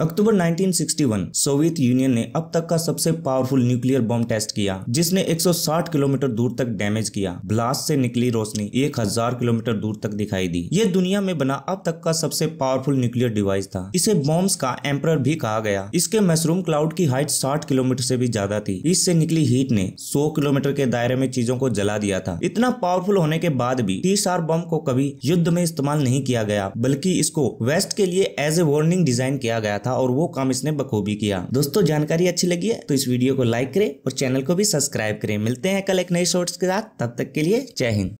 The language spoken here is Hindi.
अक्टूबर 1961 सोवियत यूनियन ने अब तक का सबसे पावरफुल न्यूक्लियर बम टेस्ट किया जिसने 160 किलोमीटर दूर तक डैमेज किया ब्लास्ट से निकली रोशनी 1000 किलोमीटर दूर तक दिखाई दी ये दुनिया में बना अब तक का सबसे पावरफुल न्यूक्लियर डिवाइस था इसे बॉम्ब्स का एम्पर भी कहा गया इसके मशरूम क्लाउड की हाइट साठ किलोमीटर से भी ज्यादा थी इससे निकली हीट ने सौ किलोमीटर के दायरे में चीजों को जला दिया था इतना पावरफुल होने के बाद भी तीस आर बम को कभी युद्ध में इस्तेमाल नहीं किया गया बल्कि इसको वेस्ट के लिए एज ए वार्निंग डिजाइन किया गया था और वो काम इसने बखूबी किया दोस्तों जानकारी अच्छी लगी है तो इस वीडियो को लाइक करें और चैनल को भी सब्सक्राइब करें मिलते हैं कल एक नई शॉर्ट्स के साथ तब तक के लिए जय हिंद